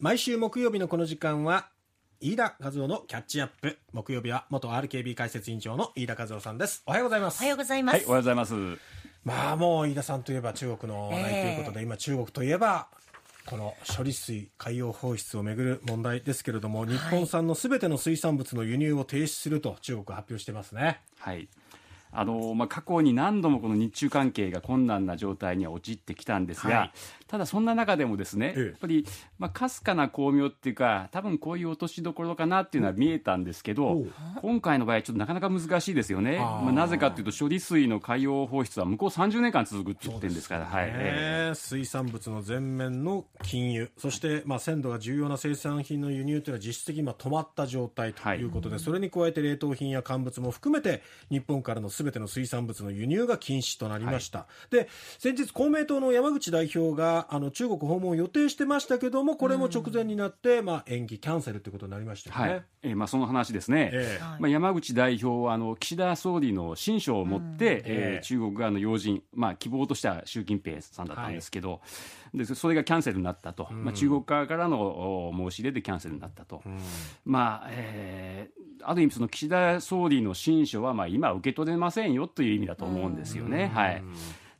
毎週木曜日のこの時間は飯田和夫のキャッチアップ木曜日は元 RKB 解説委員長の飯田和夫さんですおはようございますおはようございます、はい、おはようございますまあもう飯田さんといえば中国の話題ということで、えー、今中国といえばこの処理水海洋放出をめぐる問題ですけれども日本産のすべての水産物の輸入を停止すると中国発表してますね。はいあのまあ、過去に何度もこの日中関係が困難な状態には陥ってきたんですが、ただそんな中でもですね、やっぱり、まあ、かすかな巧妙っていうか、多分こういう落としどころかなっていうのは見えたんですけど、今回の場合、ちょっとなかなか難しいですよね。まあ、なぜかというと、処理水の海洋放出は向こう30年間続くって言ってるんですから、ね、はいえ水産物の全面の禁輸、そして、まあ、鮮度が重要な生産品の輸入というのは実質的に今止まった状態ということで、はい、それに加えて冷凍品や乾物も含めて、日本からのすべての水産物の輸入が禁止となりました。はい、で、先日公明党の山口代表があの中国訪問を予定してましたけどもこれも直前になって、まあ、延期キャンセルということになりましたよね、はい、えー、まあ、その話ですね、えー、まあ、山口代表はあの岸田総理の親書を持って、うん、えー、中国側の要人、まあ、希望としては習近平さんだったんですけど、はい、でそれがキャンセルになったと、うん、まあ、中国側からの申し入れでキャンセルになったと、うん、まあえー、ある意味その岸田総理の親書は、まあ、今受け取れませんよという意味だと思うんですよね。はい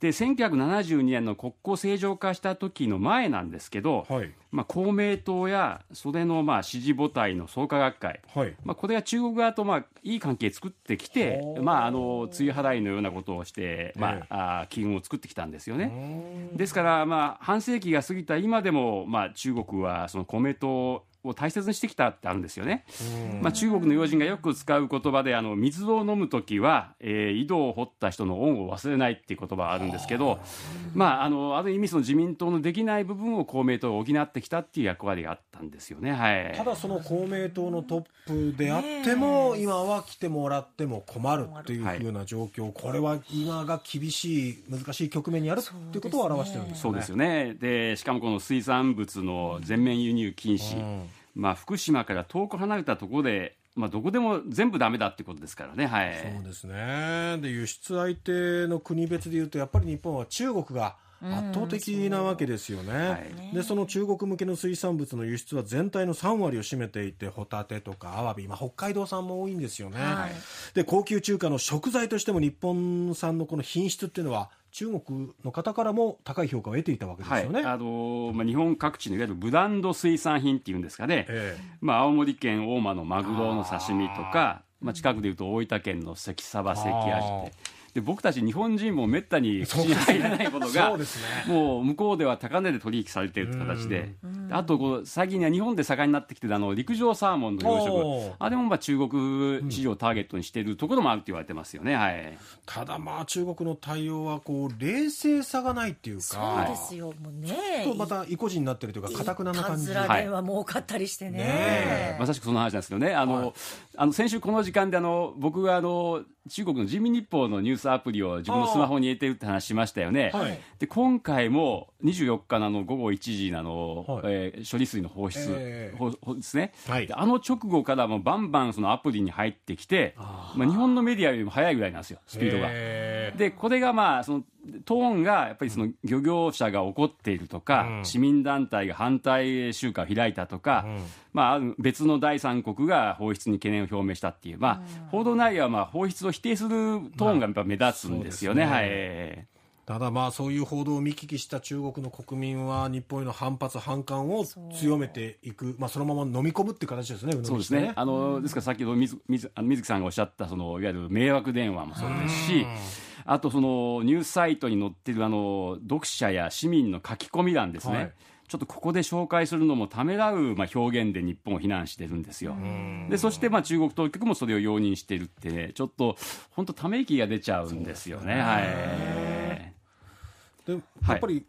で1972年の国交正常化した時の前なんですけど、はい、まあ、公明党やそれのまあ支持母体の創価学会、はい、まあ、これが中国側とまあいい関係作ってきて、まあ、あの追払いのようなことをして、まあ、えあ機を作ってきたんですよね。ですから、まあ、半世紀が過ぎた今でも、まあ、中国はその公明党を大切にしてきたってあるんですよね。まあ、中国の要人がよく使う言葉であの水を飲む時は、えー、井戸を掘った人の恩を忘れないっていう言葉あるんですけど、まあ、あのある意味その自民党のできない部分を公明党が補ってきたっていう役割があったんですよね、はい、ただその公明党のトップであっても、今は来てもらっても困るっていうふうな状況、これは今が厳しい難しい局面にあるっていうことを表してるんです、ね、そうですよねでしかもこの水産物の全面輸入禁止、うんまあ、福島から遠く離れたところで、まあ、どこでも全部だめだってことですからね、はい、そうですねで輸出相手の国別でいうとやっぱり日本は中国が。圧倒的なわけですよね、うんはい、でその中国向けの水産物の輸出は全体の3割を占めていてホタテとかアワビ、まあ、北海道産も多いんですよね、はい、で高級中華の食材としても日本産のこの品質っていうのは中国の方からも高い評価を得ていたわけですよね、はい、あのまあ、日本各地のいわゆるブランド水産品っていうんですかね、ええ、まあ、青森県大間のマグロの刺身とかまあ、近くでいうと大分県の関鯖関あじて。で僕たち日本人もめったに口に入らないものが、ねね、もう向こうでは高値で取引されている形で、あとこう最近は日本で盛んになってきてあの陸上サーモンの養殖あれもまあ中国市場をターゲットにしているところもあると言われてますよね、はい、ただまあ中国の対応はこう冷静さがないっていうかそうですよもうねとまた意固地になってるというかかたくなな感じはい、は多かったりしてねまさしくその話なんですけどねあの、はい、あの先週この時間であの僕があの中国の人民日報のニュースアプリを自分のスマホに入れてるって話しましたよね、はい、で今回も24日のあの午後1時のあの、はい、えー、処理水の放出、えー、ですね、はい、あの直後からもバンバンそのアプリに入ってきてまあ、日本のメディアよりも早いぐらいなんですよ、スピードが。えー、でこれがまあそのトーンがやっぱりその漁業者が怒っているとか、うん、市民団体が反対集会を開いたとか、うん、まあ、別の第三国が放出に懸念を表明したっていう、まあ、報道内容はまあ放出を否定するトーンがやっぱ目立つんですよね。まあ、ねはいただまあそういう報道を見聞きした中国の国民は日本への反発反感を強めていくまあそのまま飲み込むって形ですね。そうですね。あのですからさっきの水水あ水木さんがおっしゃったそのいわゆる迷惑電話もそうですし。あとそのニュースサイトに載ってるあの読者や市民の書き込み欄ですね、はいちょっとここで紹介するのもためらう、まあ、表現で日本を非難してるんですよ。でそしてまあ中国当局もそれを容認してるって、ね、ちょっと本当ため息が出ちゃうんですよね。ねはい、でやっぱり、はい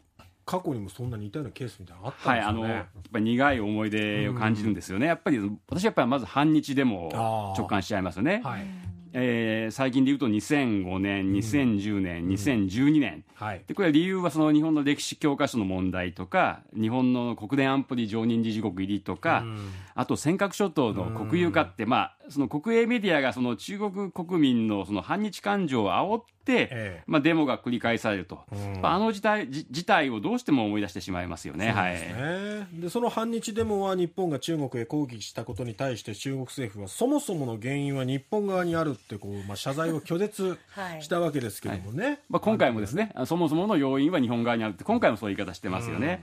過去にもそんな似たようなケースみたいなあったんですよね、はい、あのやっぱり苦い思い出を感じるんですよね、うん、やっぱり私はやっぱりまず反日でも直感しちゃいますよね、はい、えー、最近でいうと2005年、2010年、うん、2012年、はい、でこれは理由はその日本の歴史教科書の問題とか日本の国連安保理常任理事国入りとか、うん、あと尖閣諸島の国有化って、まあその国営メディアがその中国国民のその反日感情を煽って、ええ、まあ、デモが繰り返されると、うんあ、の事態事態をどうしても思い出してしまいますよね。はい、でその反日デモは日本が中国へ抗議したことに対して中国政府はそもそもの原因は日本側にあるってこう、まあ、謝罪を拒絶したわけですけどもね、はいはい、まあ、今回もですねそもそもの要因は日本側にあるって今回もそういう言い方してますよね。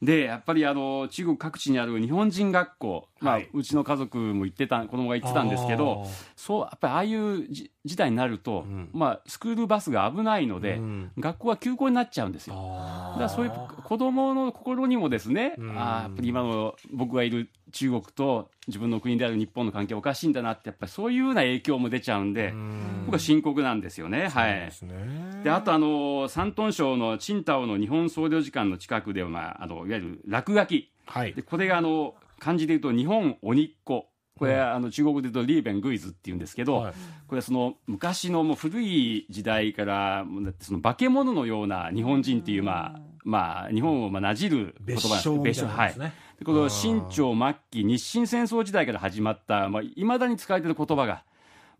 うん、でやっぱりあの中国各地にある日本人学校、まあ、うちの家族も行ってた子供が行ってたんですけどそうやっぱりああいう事態になると、うん、まあ、スクールバスが危ないので、うん、学校は休校になっちゃうんですよ。だからそういう子どもの心にもですね、あやっぱり今の僕がいる中国と自分の国である日本の関係おかしいんだなってやっぱりそういうような影響も出ちゃうんで、僕は深刻なんですよね。はい。で、ね、あとあの山東省の青島の日本総領事館の近くでまああのいわゆる落書き、はい、でこれがあの漢字で言うと日本鬼っ子これ、あの中国で言うとリーベン・グイズっていうんですけど、はい、これはその昔のもう古い時代からその化け物のような日本人っていう、まあまあ、日本をまあなじる言葉ですですね。はいこの清朝末期日清戦争時代から始まったいまあ、未だに使われている言葉が、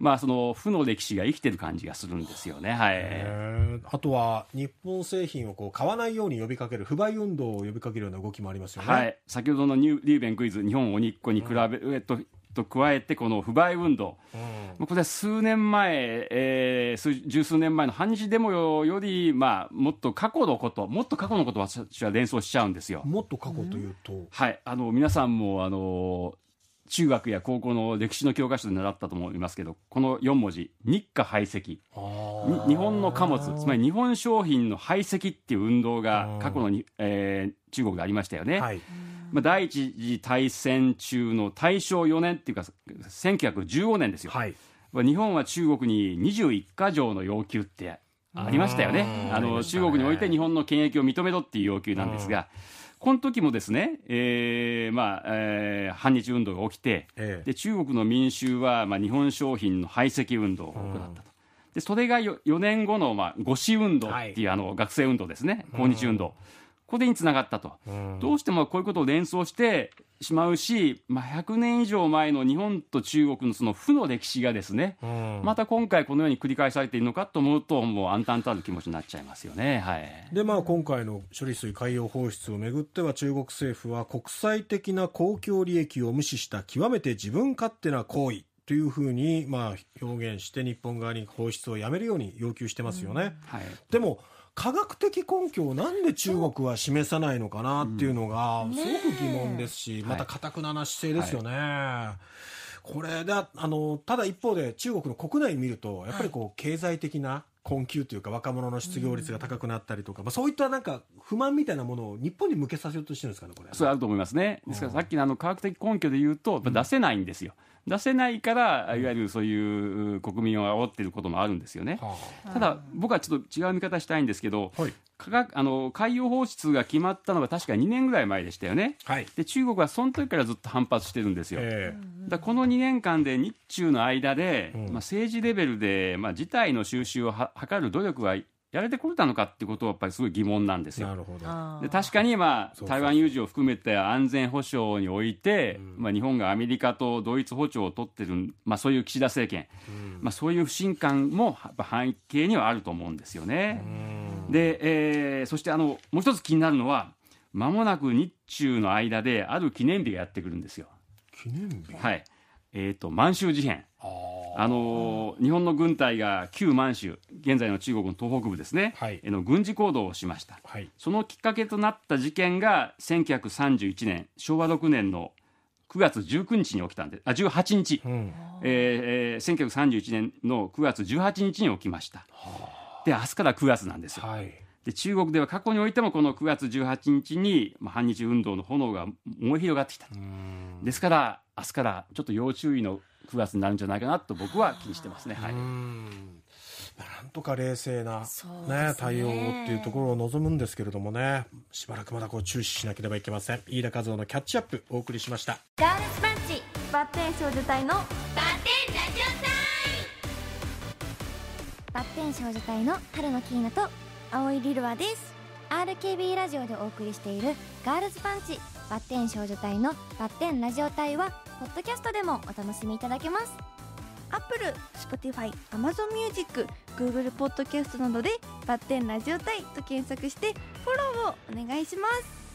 まあ、その負の歴史が生きてる感じがするんですよね、はい、あとは日本製品をこう買わないように呼びかける不買運動を呼びかけるような動きもありますよね、はい、先ほどのニュリーベンクイズ日本鬼っ子に比べ、うん、えっとと加えて、この不買運動、うん、これは数年前、えー、十数年前の反日デモより、まあ、もっと過去のこと、もっと過去のことを私は連想しちゃうんですよ。もっと過去というと、はい、あの皆さんもあの中学や高校の歴史の教科書で習ったと思いますけどこの4文字日華排斥日本の貨物つまり日本商品の排斥っていう運動が過去のに、えー、中国でありましたよね。はいまあ、第一次大戦中の大正4年っていうか1915年ですよ、はい、日本は中国に21か条の要求ってありましたよねあの中国において日本の権益を認めろっていう要求なんですが。この時もですね、えーまあえー、反日運動が起きて、ええ、で中国の民衆は、まあ、日本商品の排斥運動を行ったと、でそれが 4, 年後の、まあ、五四運動っていう、あの学生運動ですね、抗日運動。ここにつながったと、うん、どうしてもこういうことを連想してしまうし、まあ、100年以上前の日本と中国のその負の歴史がですね、うん、また今回このように繰り返されているのかと思うともう暗々とる気持ちになっちゃいますよね、はい、でまあ、今回の処理水海洋放出をめぐっては中国政府は国際的な公共利益を無視した極めて自分勝手な行為というふうに、まあ、表現して日本側に放出をやめるように要求してますよね。うん、はい、でも科学的根拠をなんで中国は示さないのかなっていうのが、すごく疑問ですし、また堅くなな姿勢ですよね。これだ、あの、ただ一方で中国の国内見ると、やっぱりこう、経済的な困窮というか、若者の失業率が高くなったりとか、まあ、そういったなんか、不満みたいなものを日本に向けさせようとしてるんですかね、これ。そうあると思いますね。ですからさっきのあの科学的根拠で言うと、出せないんですよ。出せないから、いわゆるそういう国民を煽っていることもあるんですよね。ただ、僕はちょっと違う見方したいんですけど、はい科学あの海洋放出が決まったのが確か2年ぐらい前でしたよね、はい、で中国はその時からずっと反発してるんですよ、えー、だこの2年間で日中の間で、まあ、政治レベルで、まあ、事態の収拾を図る努力はやれてこれたのかってことはやっぱりすごい疑問なんですよ。なるほどで確かに、まあ、台湾有事を含めて安全保障において、うん、まあ、日本がアメリカとドイツ歩調を取ってる、まあ、そういう岸田政権、うん、まあ、そういう不信感も背景にはあると思うんですよね。で、えー、そしてあのもう一つ気になるのはまもなく日中の間である記念日がやってくるんですよ。記念日はいえーと、満州事変あの日本の軍隊が旧満州現在の中国の東北部ですね、はい、の軍事行動をしました、はい、そのきっかけとなった事件が1931年昭和6年の9月19日に起きたんであ18日、うん、えー、えー、1931年の9月18日に起きましたで明日から9月なんですよ、はいで中国では過去においてもこの9月18日に反日運動の炎が燃え広がってきたですから明日からちょっと要注意の9月になるんじゃないかなと僕は気にしてますね。はいなんとか冷静なね、ね対応っていうところを望むんですけれどもねしばらくまだこう注視しなければいけません飯田和夫のキャッチアップお送りしましたガールズパンチバッテン少女隊のバッテンラジオ隊バッテン少女隊の春野キーナと青井リルワです RKB ラジオでお送りしているガールズパンチバッテン少女隊のバッテンラジオ隊はポッドキャストでもお楽しみいただけますアップル e Spotify、Amazon Music、Google Podcast などでバッテンラジオ隊と検索してフォローをお願いします